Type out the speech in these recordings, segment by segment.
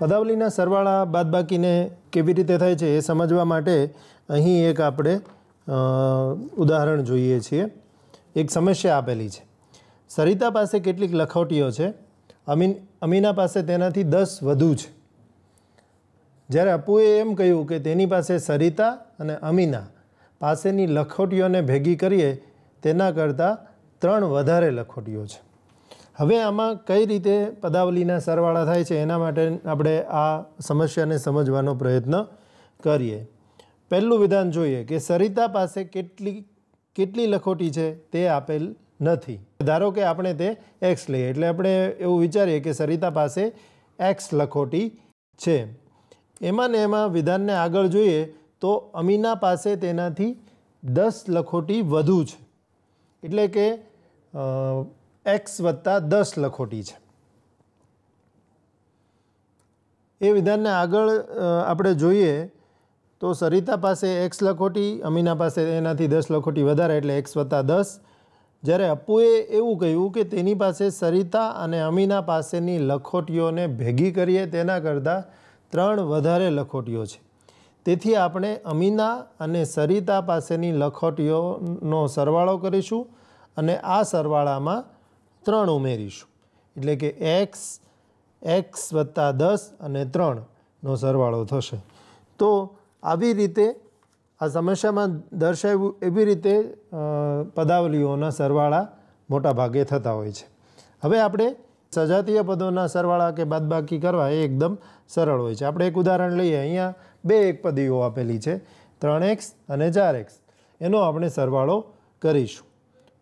પદાવલીના સરવાળા બાદબાકીને કેવી રીતે થાય છે એ સમજવા માટે અહીં એક આપણે ઉદાહરણ જોઈએ છીએ એક સમસ્યા આપેલી છે સરિતા પાસે કેટલીક લખોટીઓ છે અમીન અમીના પાસે તેનાથી દસ વધુ છે જ્યારે અપુએ એમ કહ્યું કે તેની પાસે સરિતા અને અમીના પાસેની લખોટીઓને ભેગી કરીએ તેના કરતાં ત્રણ વધારે લખોટીઓ છે હવે આમાં કઈ રીતે પદાવલીના સરવાળા થાય છે એના માટે આપણે આ સમસ્યાને સમજવાનો પ્રયત્ન કરીએ પહેલું વિધાન જોઈએ કે સરિતા પાસે કેટલી કેટલી લખોટી છે તે આપેલ નથી ધારો કે આપણે તે એક્સ લઈએ એટલે આપણે એવું વિચારીએ કે સરિતા પાસે એક્સ લખોટી છે એમાં ને એમાં વિધાનને આગળ જોઈએ તો અમીના પાસે તેનાથી દસ લખોટી વધુ છે એટલે કે એક્સ વત્તા દસ લખોટી છે એ વિધાનને આગળ આપણે જોઈએ તો સરિતા પાસે એક્સ લખોટી અમીના પાસે એનાથી દસ લખોટી વધારે એટલે એક્સ વત્તા દસ જ્યારે અપ્પુએ એવું કહ્યું કે તેની પાસે સરિતા અને અમીના પાસેની લખોટીઓને ભેગી કરીએ તેના કરતાં ત્રણ વધારે લખોટીઓ છે તેથી આપણે અમીના અને સરિતા પાસેની લખોટીઓનો સરવાળો કરીશું અને આ સરવાળામાં ત્રણ ઉમેરીશું એટલે કે એક્સ એક્સ વત્તા દસ અને ત્રણનો સરવાળો થશે તો આવી રીતે આ સમસ્યામાં દર્શાવ્યું એવી રીતે પદાવલીઓના સરવાળા મોટા ભાગે થતા હોય છે હવે આપણે સજાતીય પદોના સરવાળા કે બાદબાકી કરવા એ એકદમ સરળ હોય છે આપણે એક ઉદાહરણ લઈએ અહીંયા બે એક પદીઓ આપેલી છે ત્રણ એક્સ અને ચાર એક્સ એનો આપણે સરવાળો કરીશું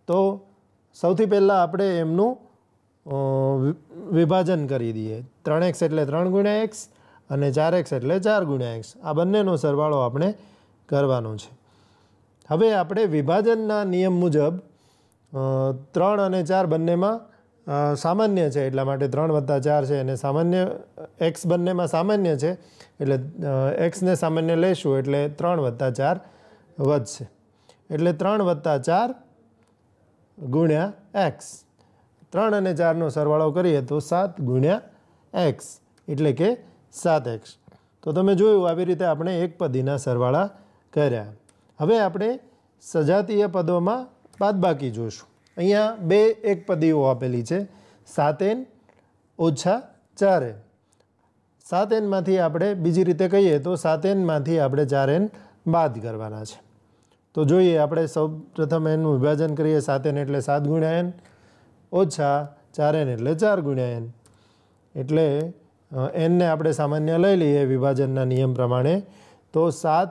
તો સૌથી પહેલાં આપણે એમનું વિભાજન કરી દઈએ ત્રણ એક્સ એટલે ત્રણ ગુણ્યા એક્સ અને ચાર એક્સ એટલે ચાર ગુણ્યા એક્સ આ બંનેનો સરવાળો આપણે કરવાનો છે હવે આપણે વિભાજનના નિયમ મુજબ ત્રણ અને ચાર બંનેમાં સામાન્ય છે એટલા માટે ત્રણ વત્તા ચાર છે અને સામાન્ય એક્સ બંનેમાં સામાન્ય છે એટલે એક્સને સામાન્ય લઈશું એટલે ત્રણ વત્તા ચાર વધશે એટલે ત્રણ વત્તા ચાર ગુણ્યા એક્સ ત્રણ અને ચારનો સરવાળો કરીએ તો સાત ગુણ્યા એક્સ એટલે કે સાત એક્સ તો તમે જોયું આવી રીતે આપણે એક પદીના સરવાળા કર્યા હવે આપણે સજાતીય પદોમાં બાદબાકી જોઈશું અહીંયા બે એક પદીઓ આપેલી છે સાતેન ઓછા ચારે સાત એનમાંથી આપણે બીજી રીતે કહીએ તો સાત એનમાંથી આપણે ચાર એન બાદ કરવાના છે તો જોઈએ આપણે સૌ પ્રથમ એનું વિભાજન કરીએ સાતેને એટલે સાત ગુણ્યા એન ઓછા ચારેને એટલે ચાર ગુણ્યા એન એટલે એનને આપણે સામાન્ય લઈ લઈએ વિભાજનના નિયમ પ્રમાણે તો સાત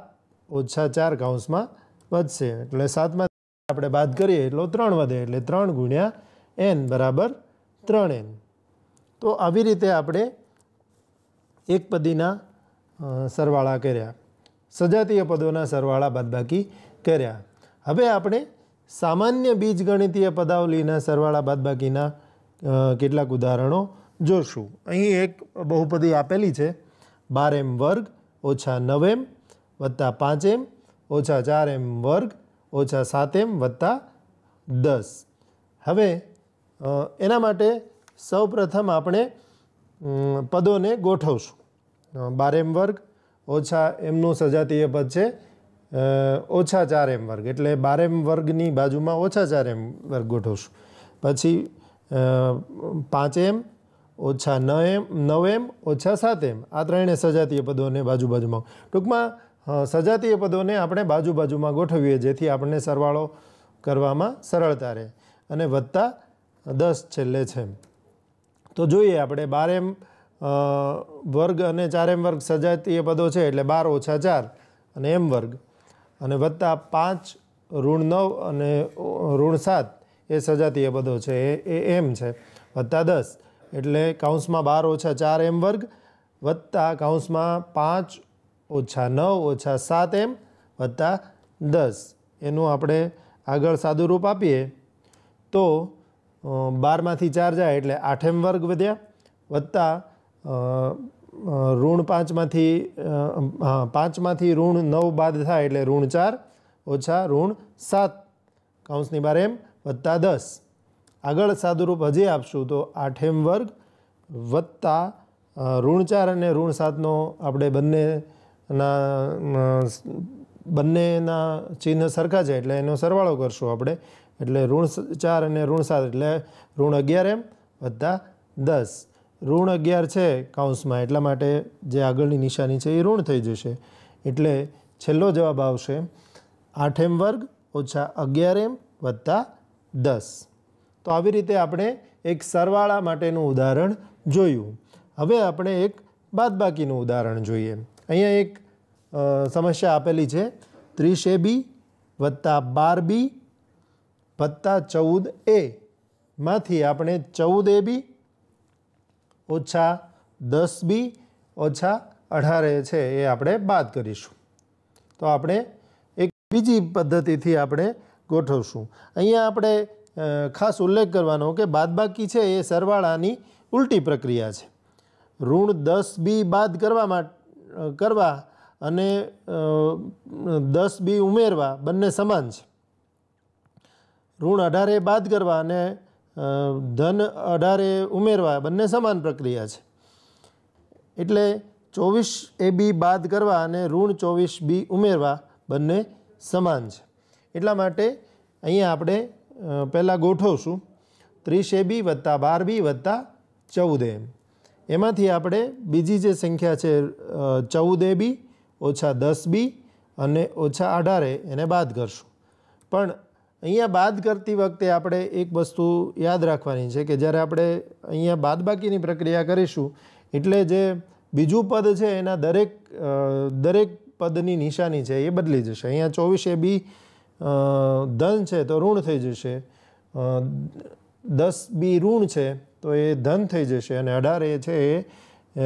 ઓછા ચાર કાઉન્સમાં વધશે એટલે સાતમાં આપણે બાદ કરીએ એટલો ત્રણ વધે એટલે ત્રણ ગુણ્યા એન બરાબર ત્રણ એન તો આવી રીતે આપણે એક પદીના સરવાળા કર્યા સજાતીય પદોના સરવાળા બાદબાકી કર્યા હવે આપણે સામાન્ય બીજગણિતીય પદાવલીના સરવાળા બાદબાકીના કેટલાક ઉદાહરણો જોશું અહીં એક બહુપદી આપેલી છે બાર એમ વર્ગ ઓછા નવ એમ વત્તા પાંચ એમ ઓછા ચાર એમ વર્ગ ઓછા સાત એમ વત્તા દસ હવે એના માટે સૌપ્રથમ આપણે પદોને ગોઠવશું બાર એમ વર્ગ ઓછા એમનું સજાતીય પદ છે ઓછા ચાર એમ વર્ગ એટલે બાર એમ વર્ગની બાજુમાં ઓછા ચાર એમ વર્ગ ગોઠવશું પછી પાંચ એમ ઓછા ન એમ નવ એમ ઓછા સાત એમ આ ત્રણે સજાતીય પદોને બાજુ બાજુમાં ટૂંકમાં સજાતીય પદોને આપણે બાજુ બાજુમાં ગોઠવીએ જેથી આપણને સરવાળો કરવામાં સરળતા રહે અને વધતા દસ છેલ્લે છે તો જોઈએ આપણે બાર એમ વર્ગ અને ચાર એમ વર્ગ સજાતીય પદો છે એટલે બાર ઓછા ચાર અને એમ વર્ગ અને વત્તા પાંચ ઋણ નવ અને ઋણ સાત એ સજાતીય બધો છે એ એમ છે વત્તા દસ એટલે કાઉન્સમાં બાર ઓછા ચાર એમ વર્ગ વત્તા કાઉન્સમાં પાંચ ઓછા નવ ઓછા સાત એમ વત્તા દસ એનું આપણે આગળ સાદું રૂપ આપીએ તો બારમાંથી ચાર જાય એટલે આઠ એમ વર્ગ વધ્યા વત્તા ઋણ પાંચમાંથી હા પાંચમાંથી ઋણ નવ બાદ થાય એટલે ઋણ ચાર ઓછા ઋણ સાત કાઉન્સની બાર એમ વત્તા દસ આગળ સાદુરૂપ હજી આપશું તો આઠ એમ વર્ગ વત્તા ઋણ ચાર અને ઋણ સાતનો આપણે બંનેના બંનેના ચિહ્ન સરખા છે એટલે એનો સરવાળો કરશું આપણે એટલે ઋણ ચાર અને ઋણ સાત એટલે ઋણ અગિયાર એમ વત્તા દસ ઋણ અગિયાર છે કાઉન્સમાં એટલા માટે જે આગળની નિશાની છે એ ઋણ થઈ જશે એટલે છેલ્લો જવાબ આવશે આઠ એમ વર્ગ ઓછા અગિયાર એમ વત્તા દસ તો આવી રીતે આપણે એક સરવાળા માટેનું ઉદાહરણ જોયું હવે આપણે એક બાદબાકીનું ઉદાહરણ જોઈએ અહીંયા એક સમસ્યા આપેલી છે ત્રીસ એ બી વત્તા બાર બી વત્તા ચૌદ એમાંથી આપણે ચૌદ એ બી ઓછા દસ બી ઓછા અઢારે છે એ આપણે બાદ કરીશું તો આપણે એક બીજી પદ્ધતિથી આપણે ગોઠવશું અહીંયા આપણે ખાસ ઉલ્લેખ કરવાનો કે બાદબાકી છે એ સરવાળાની ઉલટી પ્રક્રિયા છે ઋણ દસ બી બાદ કરવામાં કરવા અને દસ બી ઉમેરવા બંને સમાન છે ઋણ અઢારે બાદ કરવા અને ધન અઢારે ઉમેરવા બંને સમાન પ્રક્રિયા છે એટલે ચોવીસ એ બી બાદ કરવા અને ઋણ ચોવીસ બી ઉમેરવા બંને સમાન છે એટલા માટે અહીંયા આપણે પહેલાં ગોઠવશું ત્રીસ એ બી વત્તા બાર બી વત્તા ચૌદ એમ એમાંથી આપણે બીજી જે સંખ્યા છે ચૌદ એ બી ઓછા દસ બી અને ઓછા અઢારે એને બાદ કરશું પણ અહીંયા બાદ કરતી વખતે આપણે એક વસ્તુ યાદ રાખવાની છે કે જ્યારે આપણે અહીંયા બાદબાકીની પ્રક્રિયા કરીશું એટલે જે બીજું પદ છે એના દરેક દરેક પદની નિશાની છે એ બદલી જશે અહીંયા ચોવીસ એ બી ધન છે તો ઋણ થઈ જશે દસ બી ઋણ છે તો એ ધન થઈ જશે અને અઢાર એ છે એ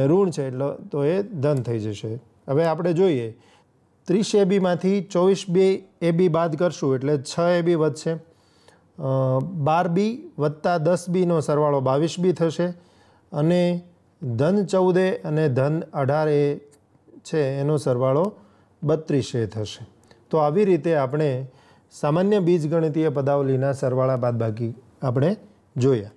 ઋણ છે એટલે તો એ ધન થઈ જશે હવે આપણે જોઈએ ત્રીસ એબીમાંથી ચોવીસ બે એબી બાદ કરશું એટલે છ એબી વધશે બાર બી વત્તા દસ બીનો સરવાળો બાવીસ બી થશે અને ધન ચૌદે અને ધન અઢાર એ છે એનો સરવાળો બત્રીસ એ થશે તો આવી રીતે આપણે સામાન્ય બીજગણિતીય પદાવલીના સરવાળા બાદ બાકી આપણે જોયા